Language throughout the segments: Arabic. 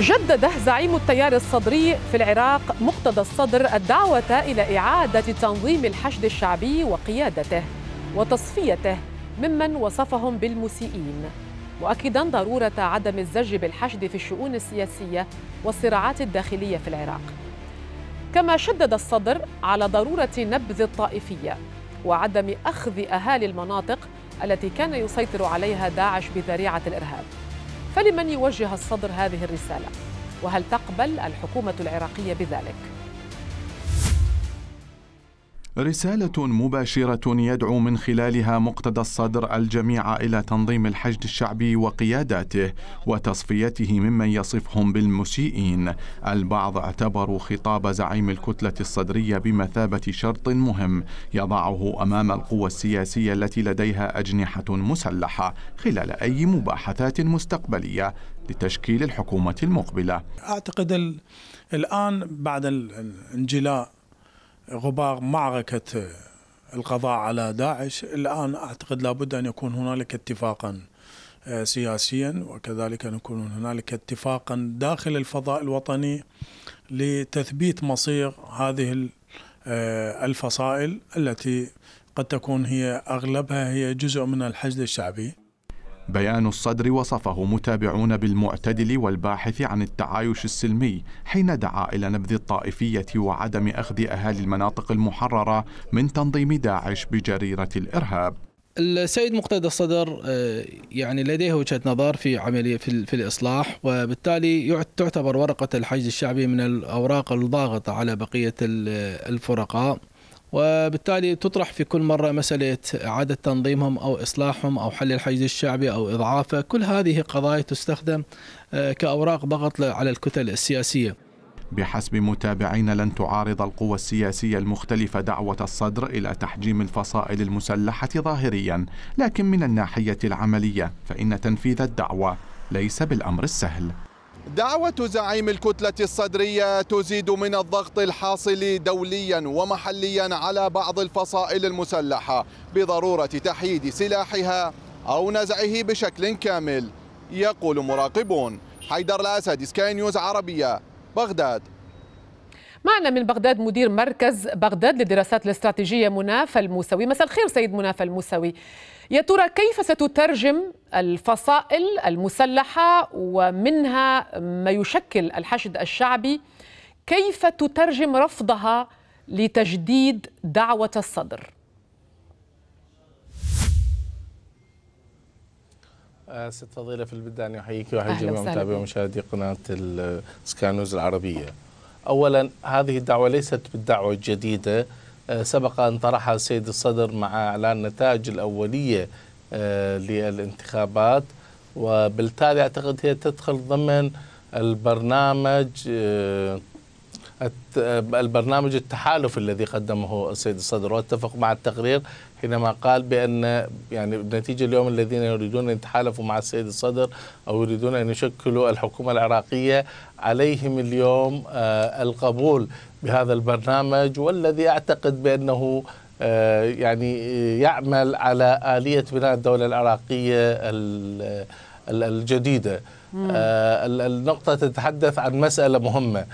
جدد زعيم التيار الصدري في العراق مقتدى الصدر الدعوة إلى إعادة تنظيم الحشد الشعبي وقيادته وتصفيته ممن وصفهم بالمسيئين مؤكدا ضرورة عدم الزج بالحشد في الشؤون السياسية والصراعات الداخلية في العراق كما شدد الصدر على ضرورة نبذ الطائفية وعدم أخذ أهالي المناطق التي كان يسيطر عليها داعش بذريعة الإرهاب فلمن يوجه الصدر هذه الرسالة؟ وهل تقبل الحكومة العراقية بذلك؟ رسالة مباشرة يدعو من خلالها مقتدى الصدر الجميع إلى تنظيم الحشد الشعبي وقياداته وتصفيته ممن يصفهم بالمسيئين. البعض اعتبروا خطاب زعيم الكتلة الصدرية بمثابة شرط مهم يضعه أمام القوى السياسية التي لديها أجنحة مسلحة خلال أي مباحثات مستقبلية لتشكيل الحكومة المقبلة. أعتقد الآن بعد الانجلاء غبار معركة القضاء على داعش الآن أعتقد لابد أن يكون هنالك اتفاقا آه، سياسيا وكذلك أن يكون هنالك اتفاقا داخل الفضاء الوطني لتثبيت مصير هذه آه، الفصائل التي قد تكون هي أغلبها هي جزء من الحشد الشعبي بيان الصدر وصفه متابعون بالمعتدل والباحث عن التعايش السلمي حين دعا إلى نبذ الطائفية وعدم أخذ أهالي المناطق المحررة من تنظيم داعش بجريرة الإرهاب السيد مقتدى الصدر آه، يعني لديه وجهه نظر في عمليه في, في الاصلاح وبالتالي تعتبر ورقه الحجز الشعبي من الاوراق الضاغطه على بقيه آه، الفرقاء وبالتالي تطرح في كل مرة مسألة إعادة تنظيمهم أو إصلاحهم أو حل الحيز الشعبي أو إضعافه كل هذه قضايا تستخدم آه، كأوراق ضغط على الكتل السياسية بحسب متابعين لن تعارض القوى السياسية المختلفة دعوة الصدر إلى تحجيم الفصائل المسلحة ظاهريا لكن من الناحية العملية فإن تنفيذ الدعوة ليس بالأمر السهل دعوة زعيم الكتلة الصدرية تزيد من الضغط الحاصل دوليا ومحليا على بعض الفصائل المسلحة بضرورة تحييد سلاحها أو نزعه بشكل كامل يقول مراقبون حيدر الأسد سكاي نيوز عربية بغداد معنا من بغداد مدير مركز بغداد للدراسات الاستراتيجية مناف الموسوي مساء الخير سيد مناف الموسوي يا ترى كيف ستترجم الفصائل المسلحة ومنها ما يشكل الحشد الشعبي كيف تترجم رفضها لتجديد دعوة الصدر؟ آه، ست فضيلة في البداية أحييك وأحيي جميع متابعي ومشاهدي قناة سكاي العربية أولا هذه الدعوة ليست بالدعوة الجديدة آه، سبق أن طرحها السيد الصدر مع إعلان النتائج الأولية آه، للانتخابات وبالتالي أعتقد هي تدخل ضمن البرنامج آه، البرنامج التحالف الذي قدمه السيد الصدر واتفق مع التقرير حينما قال بأن يعني بنتيجة اليوم الذين يريدون أن يتحالفوا مع السيد الصدر أو يريدون أن يشكلوا الحكومة العراقية عليهم اليوم آه، القبول بهذا البرنامج والذي أعتقد بأنه آه، يعني يعمل على آلية بناء الدولة العراقية الجديدة آه، النقطة تتحدث عن مسألة مهمة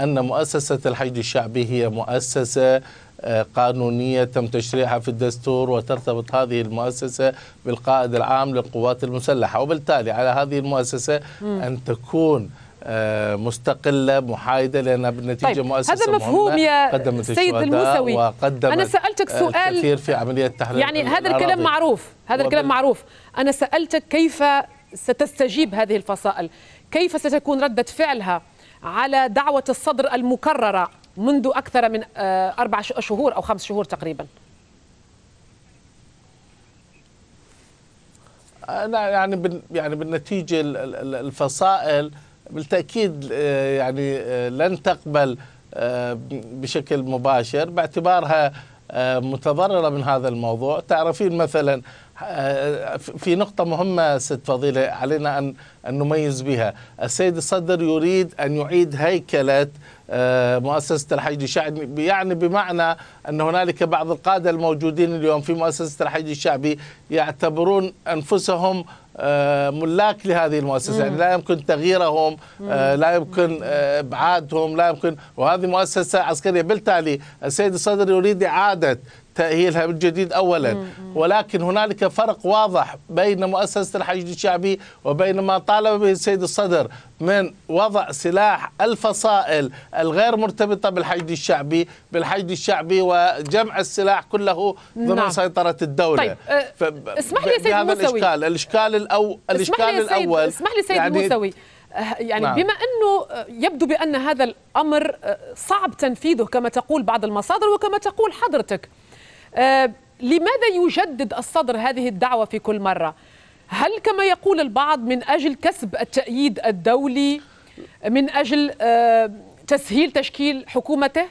أن مؤسسة الحشد الشعبي هي مؤسسة آه، قانونية تم تشريعها في الدستور وترتبط هذه المؤسسة بالقائد العام للقوات المسلحة وبالتالي على هذه المؤسسة أن تكون آه، مستقلة محايدة لأنها بالنتيجة طيب. مؤسسة هذا مفهوم يا قدمت سيد الموسوي أنا سألتك آه، سؤال كثير في عملية تحرير يعني هذا الكلام معروف هذا وبال... الكلام معروف أنا سألتك كيف ستستجيب هذه الفصائل كيف ستكون ردة فعلها على دعوة الصدر المكررة منذ أكثر من آه، أربع شهور أو خمس شهور تقريباً انا يعني بال يعني بالنتيجه الفصائل بالتاكيد آه، يعني آه، لن تقبل بشكل مباشر باعتبارها متضرره من هذا الموضوع تعرفين مثلا في نقطة مهمة ست فضيلة علينا أن نميز بها السيد الصدر يريد أن يعيد هيكلة آه، مؤسسة الحج الشعبي يعني بمعنى أن هنالك بعض القادة الموجودين اليوم في مؤسسة الحج الشعبي يعتبرون أنفسهم آه، ملاك لهذه المؤسسة يعني لا يمكن تغييرهم آه، لا يمكن إبعادهم لا يمكن وهذه مؤسسة عسكرية بالتالي السيد الصدر يريد إعادة تأهيلها من جديد أولا ولكن هنالك فرق واضح بين مؤسسة الحشد الشعبي وبين ما طالب به السيد الصدر من وضع سلاح الفصائل الغير مرتبطة بالحشد الشعبي بالحشد الشعبي وجمع السلاح كله ضمن نعم. سيطرة الدولة طيب. آه، ف... اسمح لي يا سيد الموسوي الإشكال الإشكال, الأو... الإشكال الأول اسمح لي سيد يعني... الموسوي أه، يعني نعم. بما انه يبدو بان هذا الامر آه، صعب تنفيذه كما تقول بعض المصادر وكما تقول حضرتك آه، لماذا يجدد الصدر هذه الدعوة في كل مرة؟ هل كما يقول البعض من أجل كسب التأييد الدولي من أجل آه، تسهيل تشكيل حكومته؟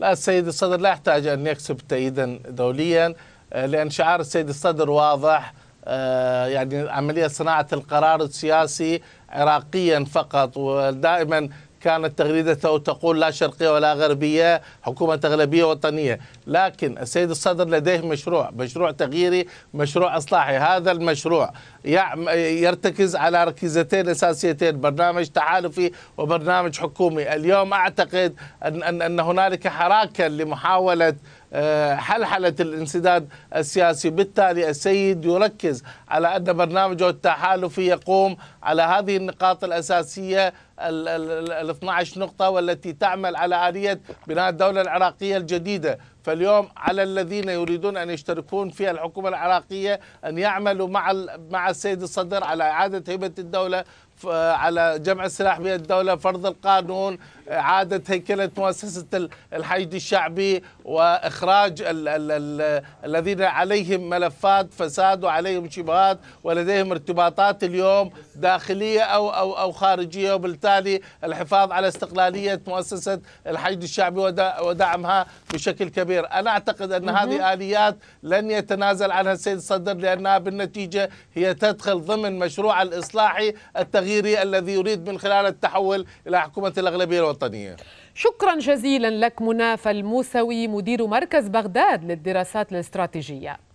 لا السيد الصدر لا يحتاج أن يكسب تأييدا دوليا آه، لأن شعار السيد الصدر واضح يعني عملية صناعة القرار السياسي عراقيا فقط ودائما كانت تغريدته تقول لا شرقية ولا غربية حكومة أغلبية وطنية لكن السيد الصدر لديه مشروع مشروع تغييري مشروع إصلاحي هذا المشروع يرتكز على ركيزتين اساسيتين برنامج تعالفي وبرنامج حكومي اليوم اعتقد ان ان, أن هنالك حراكه لمحاوله آه، حلحلة الانسداد السياسي بالتالي السيد يركز على أن برنامجه التحالفي يقوم على هذه النقاط الأساسية ال 12 نقطة والتي تعمل على آلية بناء الدولة العراقية الجديدة فاليوم على الذين يريدون ان يشتركون في الحكومه العراقيه ان يعملوا مع مع السيد الصدر على اعاده هيبه الدوله على جمع السلاح بيد الدولة فرض القانون إعادة هيكلة مؤسسة الحشد الشعبي وإخراج ال ال الذين عليهم ملفات فساد وعليهم شبهات ولديهم ارتباطات اليوم داخلية أو أو أو خارجية وبالتالي الحفاظ على استقلالية مؤسسة الحشد الشعبي ودعمها بشكل كبير أنا أعتقد أن هذه آليات لن يتنازل عنها السيد الصدر لأنها بالنتيجة هي تدخل ضمن مشروع الإصلاحي التغيير التغييري الذي يريد من خلاله التحول إلى حكومة الأغلبية الوطنية شكرا جزيلا لك مناف الموسوي مدير مركز بغداد للدراسات الاستراتيجية